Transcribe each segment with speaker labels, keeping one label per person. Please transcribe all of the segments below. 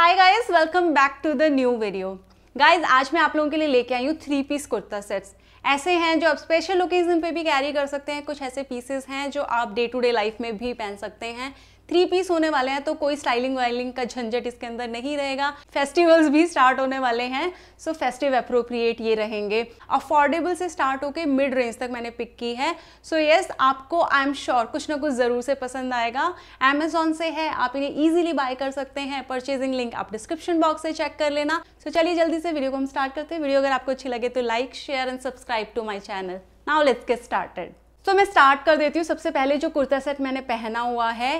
Speaker 1: Hi guys welcome back to the new video guys आज मैं आप लोगों के लिए लेके आई हूँ थ्री पीस कुर्ता सेट्स ऐसे हैं जो आप स्पेशल ओकेजन पे भी कैरी कर सकते हैं कुछ ऐसे पीसेस हैं जो आप डे टू डे लाइफ में भी पहन सकते हैं थ्री पीस होने वाले हैं तो कोई स्टाइलिंग वाइलिंग का झंझट इसके अंदर नहीं रहेगा फेस्टिवल्स भी स्टार्ट होने वाले हैं सो फेस्टिव अप्रोप्रिएट ये रहेंगे अफोर्डेबल से स्टार्ट होकर मिड रेंज तक मैंने पिक की है सो so, येस yes, आपको आई एम श्योर कुछ ना कुछ ज़रूर से पसंद आएगा एमेजॉन से है आप इन्हें ईजिली बाय कर सकते हैं परचेजिंग लिंक आप डिस्क्रिप्शन बॉक्स से चेक कर लेना सो so, चलिए जल्दी से वीडियो को हम स्टार्ट करते हैं वीडियो अगर आपको अच्छी लगे तो like share and subscribe to my channel now let's get started तो मैं स्टार्ट कर देती हूँ सबसे पहले जो कुर्ता सेट मैंने पहना हुआ है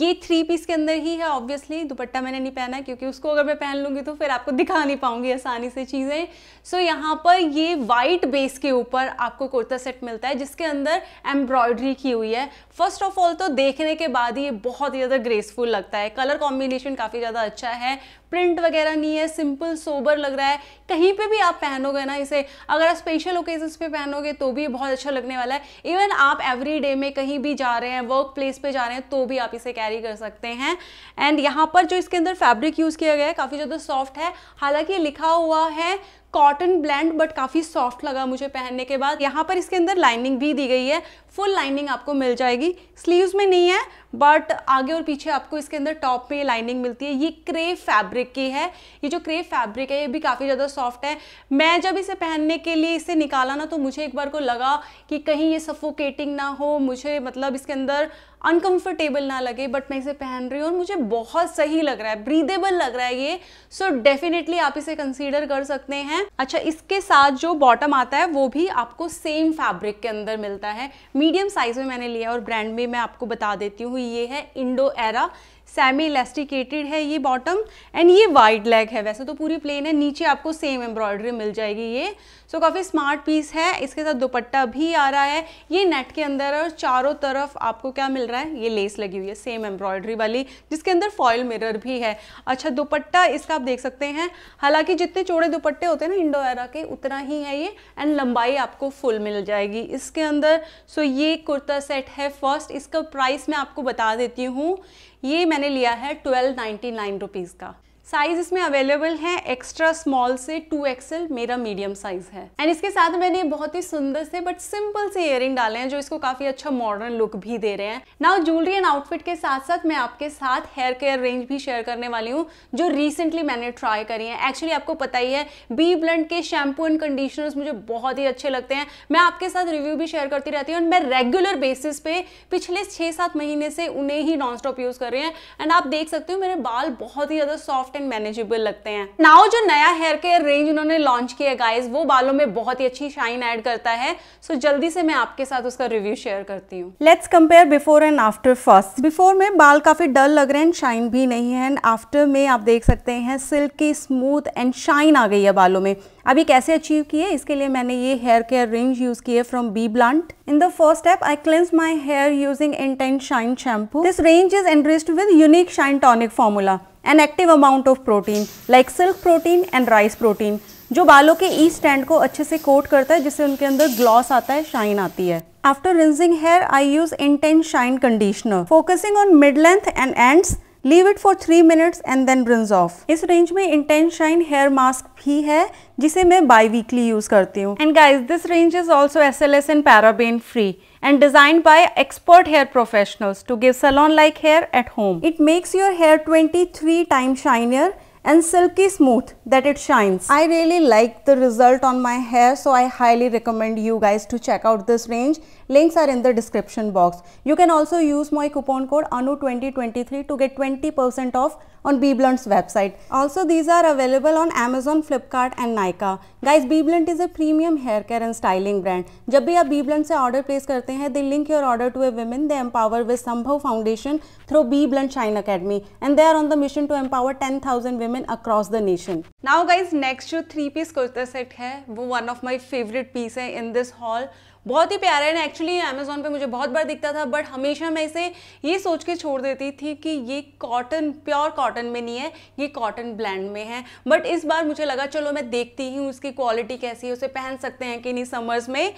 Speaker 1: ये थ्री पीस के अंदर ही है ऑब्वियसली दुपट्टा मैंने नहीं पहना क्योंकि उसको अगर मैं पहन लूँगी तो फिर आपको दिखा नहीं पाऊँगी आसानी से चीज़ें सो so, यहाँ पर ये वाइट बेस के ऊपर आपको कुर्ता सेट मिलता है जिसके अंदर एम्ब्रॉयडरी की हुई है फर्स्ट ऑफ ऑल तो देखने के बाद ही ये बहुत ही ज़्यादा ग्रेसफुल लगता है कलर कॉम्बिनेशन काफ़ी ज़्यादा अच्छा है प्रिंट वगैरह नहीं है सिंपल सोबर लग रहा है कहीं पे भी आप पहनोगे ना इसे अगर आप स्पेशल ओकेजन पे पहनोगे तो भी बहुत अच्छा लगने वाला है इवन आप एवरी डे में कहीं भी जा रहे हैं वर्क प्लेस पे जा रहे हैं तो भी आप इसे कैरी कर सकते हैं एंड यहाँ पर जो इसके अंदर फैब्रिक यूज़ किया गया है काफ़ी ज़्यादा सॉफ्ट है हालांकि लिखा हुआ है कॉटन ब्लेंड बट काफ़ी सॉफ्ट लगा मुझे पहनने के बाद यहाँ पर इसके अंदर लाइनिंग भी दी गई है फुल लाइनिंग आपको मिल जाएगी स्लीव्स में नहीं है बट आगे और पीछे आपको इसके अंदर टॉप में लाइनिंग मिलती है ये क्रे फैब्रिक की है ये जो क्रे फैब्रिक है ये भी काफ़ी ज़्यादा सॉफ्ट है मैं जब इसे पहनने के लिए इसे निकाला ना तो मुझे एक बार को लगा कि कहीं ये सफोकेटिंग ना हो मुझे मतलब इसके अंदर अनकंफर्टेबल ना लगे बट मैं इसे पहन रही हूँ और मुझे बहुत सही लग रहा है ब्रीदेबल लग रहा है ये सो so डेफिनेटली आप इसे कंसीडर कर सकते हैं अच्छा इसके साथ जो बॉटम आता है वो भी आपको सेम फैब्रिक के अंदर मिलता है मीडियम साइज में मैंने लिया और ब्रांड में मैं आपको बता देती हूँ ये है इंडो एरा सेमी इलास्टिकेटेड है ये बॉटम एंड ये वाइड लेग है वैसे तो पूरी प्लेन है नीचे आपको सेम एम्ब्रॉयडरी मिल जाएगी ये सो so, काफ़ी स्मार्ट पीस है इसके साथ दुपट्टा भी आ रहा है ये नेट के अंदर है और चारों तरफ आपको क्या मिल रहा है ये लेस लगी हुई है सेम एम्ब्रॉयडरी वाली जिसके अंदर फॉयल मिरर भी है अच्छा दुपट्टा इसका आप देख सकते हैं हालांकि जितने चौड़े दुपट्टे होते हैं ना इंडो एरा के उतना ही है ये एंड लंबाई आपको फुल मिल जाएगी इसके अंदर सो so ये कुर्ता सेट है फर्स्ट इसका प्राइस मैं आपको बता देती हूँ ये मैंने लिया है ट्वेल्व नाइन्टी नाइन रुपीज़ का साइज इसमें अवेलेबल है एक्स्ट्रा स्मॉल से टू एक्सएल मेरा मीडियम साइज है एंड इसके साथ मैंने बहुत ही सुंदर से बट सिंपल से इयर डाले हैं जो इसको काफी अच्छा मॉडर्न लुक भी दे रहे हैं नाउ ज्वेलरी एंड आउटफिट के साथ साथ मैं आपके साथ हेयर केयर रेंज भी शेयर करने वाली हूँ जो रिसेंटली मैंने ट्राई करी है एक्चुअली आपको पता ही है बी ब्लंट के शैम्पू एंड कंडीशनर्स मुझे बहुत ही अच्छे लगते हैं मैं आपके साथ रिव्यू भी शेयर करती रहती हूँ मैं रेगुलर बेसिस पे पिछले छः सात महीने से उन्हें ही नॉन स्टॉप यूज़ कर रही हैं एंड आप देख सकते हो मेरे बाल बहुत ही ज़्यादा सॉफ्ट एंड मैनेजेबल लगते हैं नाउ जो नया हेयर केयर रेंज उन्होंने लॉन्च किया है गाइज वो बालों में बहुत ही अच्छी शाइन ऐड करता है सो so, जल्दी से मैं आपके साथ उसका रिव्यू शेयर करती हूँ let's compare before and after first before में बाल काफी डल लग रहे हैं शाइन भी नहीं है एंड आफ्टर में आप देख सकते हैं सिल्क की स्मूथ एंड शाइन आ गई है बालों में अभी कैसे अचीव किए इसके लिए मैंने ये हेयर केयर रेंज यूज की from B Blunt in the first step I cleanse my hair using intense shine shampoo this range is enriched with unique shine tonic formula an active amount of protein like silk protein and rice protein जो बालों के E stand को अच्छे से coat करता है जिससे उनके अंदर ग्लॉस आता है शाइन आती है after rinsing hair I use intense shine conditioner focusing on mid length and ends leave it for three minutes and then rinse off इस रेंज में इंटेंस शाइन हेयर मास्क भी है जिसे मैं बाई वीकली यूज करती हूँ and guys this range is also S L S and paraben free and designed by expert hair professionals to give salon like hair at home. It makes your hair 23 times shinier and silky smooth that it shines. I really like the result on my hair so I highly recommend you guys to check out this range. Links are in the description box. You can also use my coupon code ANU2023 to get 20% off on Bblunt's website. Also these are available on Amazon, Flipkart and Nykaa. Guys Bblunt is a premium hair care and styling brand. जब भी आप Bblunt से order place करते हैं they link your order to a women they empower with Sambhav Foundation through Bblunt Shine Academy and they are on the mission to empower 10,000 women across the nation. Now guys next जो three piece kurta set है वो one of my favorite piece है in this haul. बहुत ही प्यारा है actually Amazon पे मुझे बहुत बार दिखता था बट हमेशा मैं इसे ये सोच के छोड़ देती थी कि ये कॉटन प्योर कॉटन में नहीं है ये कॉटन ब्लैंड में है बट इस बार मुझे लगा चलो मैं देखती हूँ उसकी क्वालिटी कैसी है उसे पहन सकते हैं कि नहीं समर्स में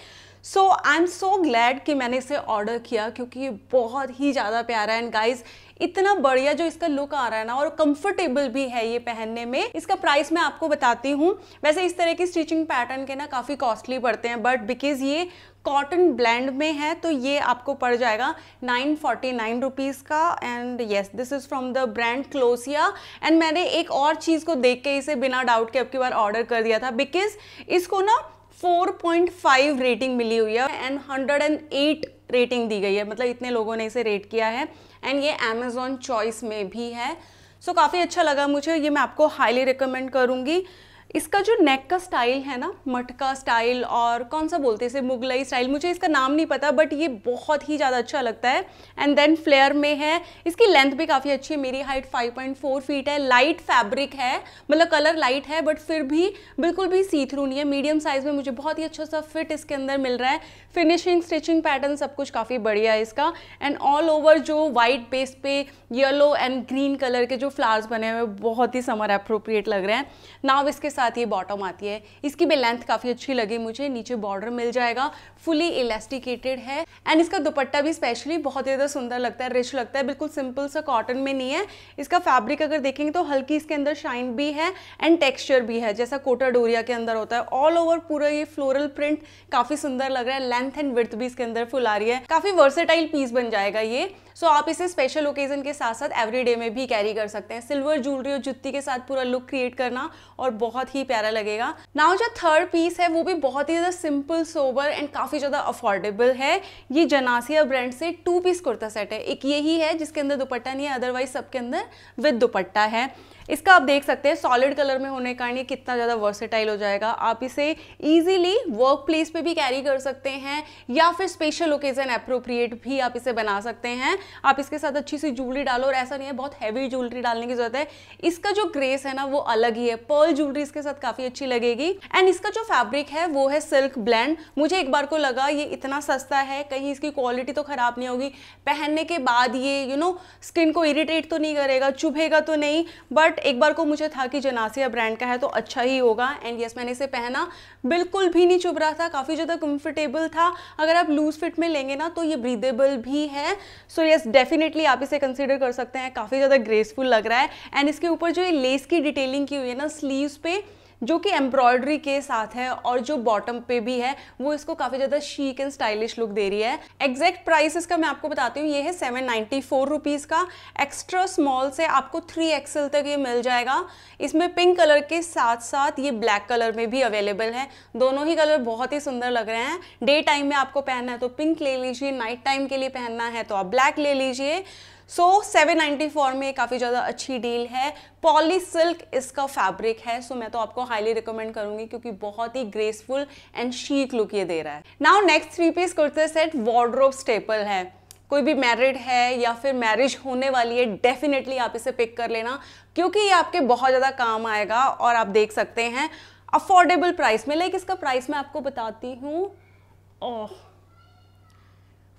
Speaker 1: सो आई एम सो ग्लैड कि मैंने इसे ऑर्डर किया क्योंकि ये बहुत ही ज़्यादा प्यारा एंड गाइज इतना बढ़िया जो इसका लुक आ रहा है ना और कंफर्टेबल भी है ये पहनने में इसका प्राइस मैं आपको बताती हूँ वैसे इस तरह की स्टिचिंग पैटर्न के ना काफ़ी कॉस्टली पड़ते हैं बट बिकॉज ये कॉटन ब्लैंड में है तो ये आपको पड़ जाएगा नाइन फोर्टी नाइन रुपीज़ का and yes this is from the brand Clovia and मैंने एक और चीज़ को देख के इसे बिना डाउट के अब की बार ऑर्डर कर दिया था बिकॉज इसको ना 4.5 रेटिंग मिली हुई है एंड 108 रेटिंग दी गई है मतलब इतने लोगों ने इसे रेट किया है एंड ये अमेजोन चॉइस में भी है सो so, काफ़ी अच्छा लगा मुझे ये मैं आपको हाईली रिकमेंड करूँगी इसका जो नेक का स्टाइल है ना मटका स्टाइल और कौन सा बोलते हैं इसे मुगलई स्टाइल मुझे इसका नाम नहीं पता बट ये बहुत ही ज़्यादा अच्छा लगता है एंड देन फ्लेयर में है इसकी लेंथ भी काफ़ी अच्छी है मेरी हाइट 5.4 फीट है लाइट फैब्रिक है मतलब कलर लाइट है बट फिर भी बिल्कुल भी सी थ्रू नहीं है मीडियम साइज़ में मुझे बहुत ही अच्छा सा फिट इसके अंदर मिल रहा है फिनिशिंग स्टिचिंग पैटर्न सब कुछ काफ़ी बढ़िया है इसका एंड ऑल ओवर जो वाइट बेस पे येलो एंड ग्रीन कलर के जो फ्लावर्स बने हुए बहुत ही समर अप्रोप्रिएट लग रहे हैं नाव इसके साथ ये बॉटम आती है इसकी भी लेंथ काफ़ी अच्छी लगी मुझे नीचे बॉर्डर मिल जाएगा फुली इलास्टिकेटेड है एंड इसका दुपट्टा भी स्पेशली बहुत ज़्यादा सुंदर लगता है रिच लगता है बिल्कुल सिंपल सा कॉटन में नहीं है इसका फैब्रिक अगर देखेंगे तो हल्की इसके अंदर शाइन भी है एंड टेक्स्चर भी है जैसा कोटा डोरिया के अंदर होता है ऑल ओवर पूरा ये फ्लोरल प्रिंट काफ़ी सुंदर लग रहा है लेंथ एंड विर्थ भी इसके अंदर फुल आ रही है काफ़ी वर्सेटाइल पीस बन जाएगा ये सो so, आप इसे स्पेशल ओकेजन के साथ साथ एवरीडे में भी कैरी कर सकते हैं सिल्वर ज्वेलरी और जुत्ती के साथ पूरा लुक क्रिएट करना और बहुत ही प्यारा लगेगा नाउ जो थर्ड पीस है वो भी बहुत ही ज़्यादा सिंपल सोबर एंड काफ़ी ज़्यादा अफोर्डेबल है ये जनासिया ब्रांड से टू पीस कुर्ता सेट है एक ही है जिसके अंदर दुपट्टा नहीं है अदरवाइज सबके अंदर विद दुपट्टा है इसका आप देख सकते हैं सॉलिड कलर में होने के कारण ये कितना ज़्यादा वर्सेटाइल हो जाएगा आप इसे ईजिली वर्क प्लेस पर भी कैरी कर सकते हैं या फिर स्पेशल ओकेजन अप्रोप्रिएट भी आप इसे बना सकते हैं आप इसके साथ अच्छी सी ज्वेलरी डालो और ऐसा नहीं है बहुत हैवी ज्वेलरी डालने की जरूरत है इसका जो ग्रेस है ना वो अलग ही है पर्ल ज्वेलरी इसके साथ काफ़ी अच्छी लगेगी एंड इसका जो फैब्रिक है वो है सिल्क ब्लैंड मुझे एक बार को लगा ये इतना सस्ता है कहीं इसकी क्वालिटी तो ख़राब नहीं होगी पहनने के बाद ये यू नो स्किन को इरिटेट तो नहीं करेगा चुभेगा तो नहीं बट एक बार को मुझे था कि जनासिया ब्रांड का है तो अच्छा ही होगा एंड यस मैंने इसे पहना बिल्कुल भी नहीं चुभ रहा था काफ़ी ज़्यादा कंफर्टेबल था अगर आप लूज़ फिट में लेंगे ना तो ये ब्रीदेबल भी है सो यस डेफिनेटली आप इसे कंसिडर कर सकते हैं काफ़ी ज़्यादा ग्रेसफुल लग रहा है एंड इसके ऊपर जो ये लेस की डिटेलिंग की हुई है ना स्लीव्स पे जो कि एम्ब्रॉयडरी के साथ है और जो बॉटम पे भी है वो इसको काफ़ी ज़्यादा शीक एंड स्टाइलिश लुक दे रही है एग्जैक्ट प्राइस इसका मैं आपको बताती हूँ ये है सेवन नाइन्टी फोर रुपीज़ का एक्स्ट्रा स्मॉल से आपको थ्री एक्सएल तक ये मिल जाएगा इसमें पिंक कलर के साथ साथ ये ब्लैक कलर में भी अवेलेबल है दोनों ही कलर बहुत ही सुंदर लग रहे हैं डे टाइम में आपको पहनना है तो पिंक ले लीजिए नाइट टाइम के लिए पहनना है तो आप ब्लैक ले लीजिए सो सेवन नाइन्टी फोर में काफ़ी ज़्यादा अच्छी डील है पॉली सिल्क इसका फैब्रिक है सो so मैं तो आपको हाईली रिकमेंड करूंगी क्योंकि बहुत ही ग्रेसफुल एंड शीक लुक ये दे रहा है नाउ नेक्स्ट थ्री पीस कुर्ते सेट वार्ड्रोब स्टेपल है कोई भी मैरिड है या फिर मैरिज होने वाली है डेफिनेटली आप इसे पिक कर लेना क्योंकि ये आपके बहुत ज़्यादा काम आएगा और आप देख सकते हैं अफोर्डेबल प्राइस में लाइक इसका प्राइस मैं आपको बताती हूँ oh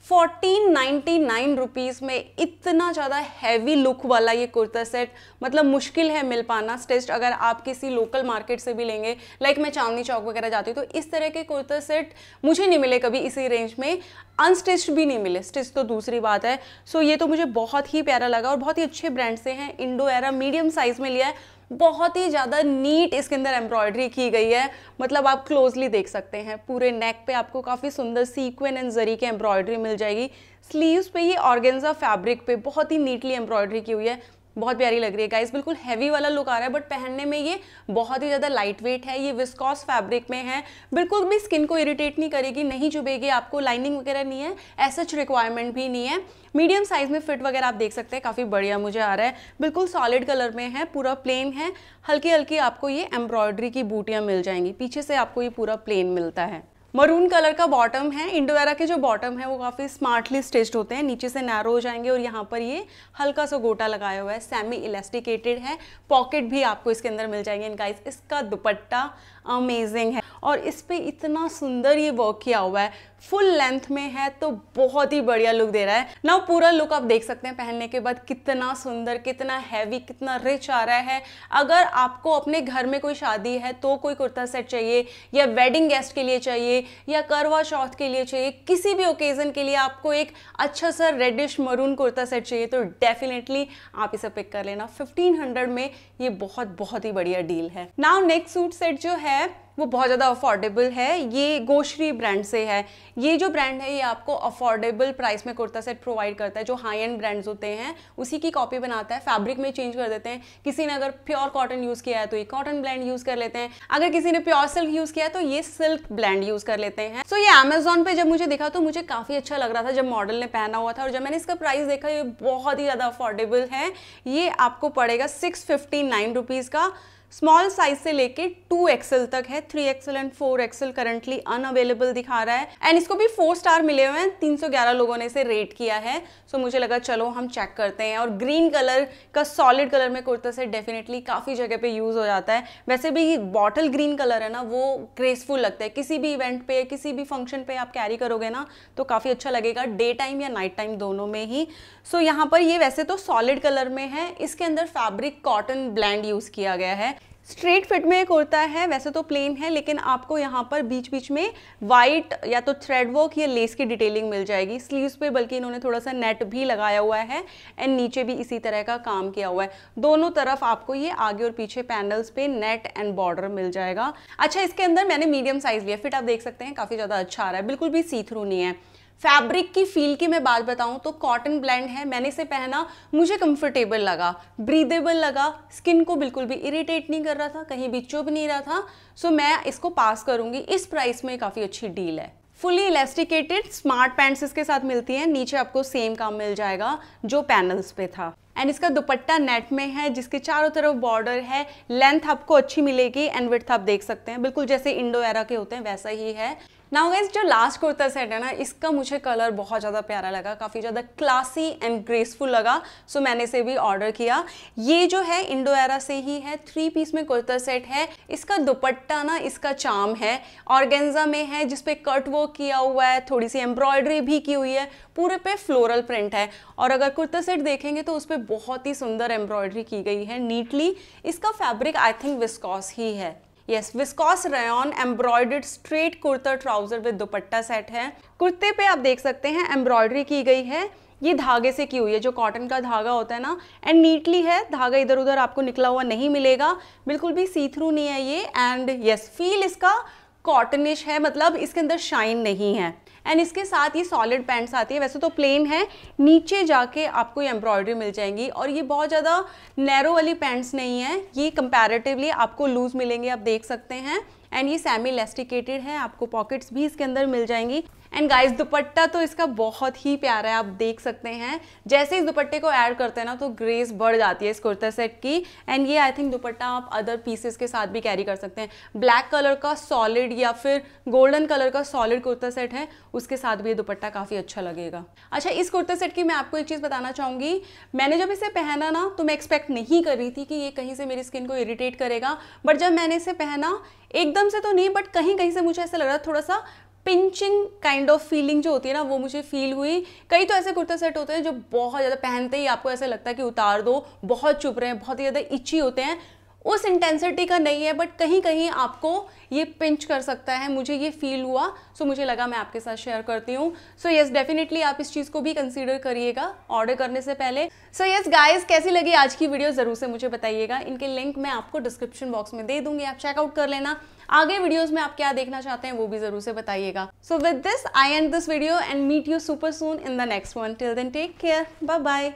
Speaker 1: fourteen ninety nine rupees में इतना ज़्यादा हैवी लुक वाला ये कुर्ता सेट मतलब मुश्किल है मिल पाना स्टेस्ट अगर आप किसी लोकल मार्केट से भी लेंगे लाइक मैं चांदनी चौक वगैरह जाती हूँ तो इस तरह के कुर्ता सेट मुझे नहीं मिले कभी इसी रेंज में अनस्टिच्ड भी नहीं मिले स्टिच तो दूसरी बात है सो so, ये तो मुझे बहुत ही प्यारा लगा और बहुत ही अच्छे ब्रांड से हैं इंडो एरा मीडियम साइज़ में लिया है बहुत ही ज़्यादा नीट इसके अंदर एम्ब्रॉयडरी की गई है मतलब आप क्लोजली देख सकते हैं पूरे नेक पे आपको काफ़ी सुंदर सीक्वेन एंड जरी की एम्ब्रॉयडरी मिल जाएगी स्लीव्स पे ये ऑर्गेन्जा फैब्रिक पे बहुत ही नीटली एम्ब्रॉयडरी की हुई है बहुत प्यारी लग रही है गाइस बिल्कुल हैवी वाला लुक आ रहा है बट पहनने में ये बहुत ही ज़्यादा लाइट वेट है ये विस्कॉस फैब्रिक में है बिल्कुल भी स्किन को इरिटेट नहीं करेगी नहीं चुभेगी आपको लाइनिंग वगैरह नहीं है ऐसा रिक्वायरमेंट भी नहीं है मीडियम साइज़ में फिट वगैरह आप देख सकते हैं काफ़ी बढ़िया मुझे आ रहा है बिल्कुल सॉलिड कलर में है पूरा प्लेन है हल्की हल्की आपको ये एम्ब्रॉयडरी की बूटियाँ मिल जाएंगी पीछे से आपको ये पूरा प्लेन मिलता है मरून कलर का बॉटम है इंडोवेरा के जो बॉटम है वो काफ़ी स्मार्टली स्टिच्ड होते हैं नीचे से नैरो हो जाएंगे और यहाँ पर ये हल्का सा गोटा लगाया हुआ है सेमी इलास्टिकेटेड है पॉकेट भी आपको इसके अंदर मिल जाएंगे इनका इसका दुपट्टा अमेजिंग है और इस पर इतना सुंदर ये वर्क किया हुआ है फुल लेंथ में है तो बहुत ही बढ़िया लुक दे रहा है ना पूरा लुक आप देख सकते हैं पहनने के बाद कितना सुंदर कितना हैवी कितना रिच आ रहा है अगर आपको अपने घर में कोई शादी है तो कोई कुर्ता सेट चाहिए या वेडिंग गेस्ट के लिए चाहिए या करवा चौथ के लिए चाहिए किसी भी ओकेज़न के लिए आपको एक अच्छा सा रेडिश मरून कुर्ता सेट चाहिए तो डेफिनेटली आप इसे पिक कर लेना फिफ्टीन में ये बहुत बहुत ही बढ़िया डील है नाउ नेक्स्ट सूट सेट जो है वो बहुत ज़्यादा अफोर्डेबल है ये गोश्री ब्रांड से है ये जो ब्रांड है ये आपको अफोर्डेबल प्राइस में कुर्ता सेट प्रोवाइड करता है जो हाई एंड ब्रांड्स होते हैं उसी की कॉपी बनाता है फैब्रिक में चेंज कर देते हैं किसी ने अगर प्योर कॉटन यूज़ किया है तो ये कॉटन ब्लैंड यूज़ कर लेते हैं अगर किसी ने प्योर सिल्क यूज़ किया है तो ये सिल्क ब्लैंड यूज़ कर लेते हैं सो so, ये अमेजोन पर जब मुझे देखा तो मुझे काफ़ी अच्छा लग रहा था जब मॉडल ने पहना हुआ था और जब मैंने इसका प्राइस देखा ये बहुत ही ज़्यादा अफोर्डेबल है ये आपको पड़ेगा सिक्स फिफ्टी नाइन रुपीज़ का स्मॉल साइज से लेके टू एक्सएल तक है three XL and four XL currently unavailable दिखा रहा है एंड इसको भी फोर स्टार मिले हुए हैं 311 लोगों ने इसे रेट किया है सो so, मुझे लगा चलो हम चेक करते हैं और ग्रीन कलर का सॉलिड कलर में कुर्ता से डेफिनेटली काफ़ी जगह पे यूज़ हो जाता है वैसे भी बॉटल ग्रीन कलर है ना वो ग्रेसफुल लगता है किसी भी इवेंट पे किसी भी फंक्शन पे आप कैरी करोगे ना तो काफ़ी अच्छा लगेगा डे टाइम या नाइट टाइम दोनों में ही सो so, यहाँ पर ये वैसे तो सॉलिड कलर में है इसके अंदर फैब्रिक कॉटन ब्लैंड यूज़ किया गया है स्ट्रेट फिट में कुर्ता है वैसे तो प्लेन है लेकिन आपको यहाँ पर बीच बीच में वाइट या तो थ्रेड वर्क या लेस की डिटेलिंग मिल जाएगी स्लीव्स पे बल्कि इन्होंने थोड़ा सा नेट भी लगाया हुआ है एंड नीचे भी इसी तरह का काम किया हुआ है दोनों तरफ आपको ये आगे और पीछे पैनल्स पे नेट एंड बॉर्डर मिल जाएगा अच्छा इसके अंदर मैंने मीडियम साइज लिया फिट आप देख सकते हैं काफ़ी ज़्यादा अच्छा आ रहा है बिल्कुल भी सी थ्रू नहीं है फैब्रिक की फील की मैं बात बताऊं तो कॉटन ब्लेंड है मैंने इसे पहना मुझे कंफर्टेबल लगा ब्रीदेबल लगा स्किन को बिल्कुल भी इरिटेट नहीं कर रहा था कहीं भी चुभ नहीं रहा था सो मैं इसको पास करूंगी इस प्राइस में काफ़ी अच्छी डील है फुली इलास्टिकेटेड स्मार्ट पैंट्स इसके साथ मिलती हैं नीचे आपको सेम काम मिल जाएगा जो पैनल्स पे था एंड इसका दुपट्टा नेट में है जिसके चारों तरफ बॉर्डर है लेंथ आपको अच्छी मिलेगी एंड विथ आप देख सकते हैं बिल्कुल जैसे इंडो एरा के होते हैं वैसा ही है नाउ गाइज जो लास्ट कुर्ता सेट है ना इसका मुझे कलर बहुत ज़्यादा प्यारा लगा काफ़ी ज़्यादा क्लासी एंड ग्रेसफुल लगा सो so मैंने इसे भी ऑर्डर किया ये जो है इंडो एरा से ही है थ्री पीस में कुर्ता सेट है इसका दुपट्टा ना इसका चाम है ऑर्गेंजा में है जिसपे कट वर्क किया हुआ है थोड़ी सी एम्ब्रॉयडरी भी की हुई है पूरे पे फ्लोरल प्रिंट है और अगर कुर्ता सेट देखेंगे तो उस पर बहुत ही सुंदर एम्ब्रॉयडरी की गई है नीटली इसका फैब्रिक आई थिंक विस्कॉस ही है yes viscose rayon embroidered straight kurta trouser with dupatta set है कुर्ते पे आप देख सकते हैं एम्ब्रॉयडरी की गई है ये धागे से की हुई है जो कॉटन का धागा होता है ना एंड नीटली है धागा इधर उधर आपको निकला हुआ नहीं मिलेगा बिल्कुल भी सी थ्रू नहीं है ये एंड यस फील इसका कॉटनिश है मतलब इसके अंदर शाइन नहीं है एंड इसके साथ ये सॉलिड पैंट्स आती है वैसे तो प्लेन है नीचे जाके आपको ये एम्ब्रॉयडरी मिल जाएंगी और ये बहुत ज़्यादा नैरो वाली पैंट्स नहीं है ये कंपैरेटिवली आपको लूज़ मिलेंगे आप देख सकते हैं एंड ये सेमी इलेस्टिकेटेड है आपको पॉकेट्स भी इसके अंदर मिल जाएंगी एंड गाइस दुपट्टा तो इसका बहुत ही प्यारा है आप देख सकते हैं जैसे इस दुपट्टे को ऐड करते हैं ना तो ग्रेस बढ़ जाती है इस कुर्ता सेट की एंड ये आई थिंक दुपट्टा आप अदर पीसेस के साथ भी कैरी कर सकते हैं ब्लैक कलर का सॉलिड या फिर गोल्डन कलर का सॉलिड कुर्ता सेट है उसके साथ भी ये दुपट्टा काफ़ी अच्छा लगेगा अच्छा इस कुर्ता सेट की मैं आपको एक चीज़ बताना चाहूँगी मैंने जब इसे पहना ना तो मैं एक्सपेक्ट नहीं कर रही थी कि ये कहीं से मेरी स्किन को इरिटेट करेगा बट जब मैंने इसे पहना एकदम से तो नहीं बट कहीं कहीं से मुझे ऐसा लग रहा था थोड़ा सा पिंचिंग काइंड ऑफ फीलिंग जो होती है ना वो मुझे फील हुई कई तो ऐसे कुर्ता सेट होते हैं जो बहुत ज़्यादा पहनते ही आपको ऐसा लगता है कि उतार दो बहुत चुप रहे हैं बहुत ही ज़्यादा इच्छी होते हैं उस इंटेंसिटी का नहीं है बट कहीं कहीं आपको ये पिंच कर सकता है मुझे ये फील हुआ सो so मुझे लगा मैं आपके साथ शेयर करती हूँ सो येस डेफिनेटली आप इस चीज़ को भी कंसीडर करिएगा ऑर्डर करने से पहले सो यस गाइस कैसी लगी आज की वीडियो ज़रूर से मुझे बताइएगा इनके लिंक मैं आपको डिस्क्रिप्शन बॉक्स में दे दूंगी आप चेकआउट कर लेना आगे वीडियोज में आप क्या देखना चाहते हैं वो भी ज़रूर से बताइएगा so with this I end this video and meet you super soon in the next one till then take care bye bye